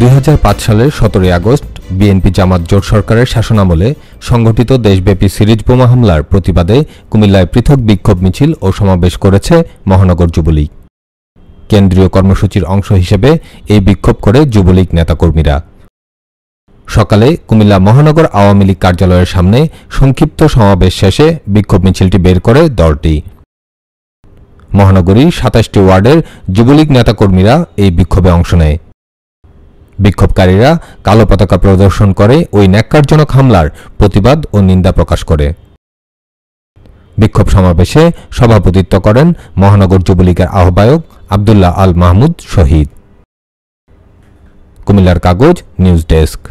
2005 সালের 17 August BNP জামাত জোট সরকারের শাসনামলে সংগঠিত দেশব্যাপী সিরিজ বোমা হামলার প্রতিবাদে কুমিল্লায় পৃথক বিক্ষোভ মিছিল ও সমাবেশ করেছে মহানগর যুবলীগ কেন্দ্রীয় কর্মসূচির অংশ হিসেবে এই বিক্ষোভ করে যুবলীগ নেতাকর্মীরা সকালে কুমিল্লা মহানগর আওয়ামী লীগ কার্যালয়ের সামনে সংক্ষিপ্ত সমাবেশ শেষে বিক্ষোভ মিছিলটি বের করে দলটি মহানগরীর সাতাশটি ওয়ার্ডের যুবলীগ নেতাকর্মীরা এই বিক্ষোভে অংশ নেয় বিক্ষোভকারীরা কালো পতাকা প্রদর্শন করে ওই ন্যাক্কারজনক হামলার প্রতিবাদ ও নিন্দা প্রকাশ করে বিক্ষোভ সমাবেশে সভাপতিত্ব করেন মহানগর যুবলীগের আহ্বায়ক আবদুল্লাহ আল মাহমুদ শহীদ কুমিল্লার কাগজ নিউজ ডেস্ক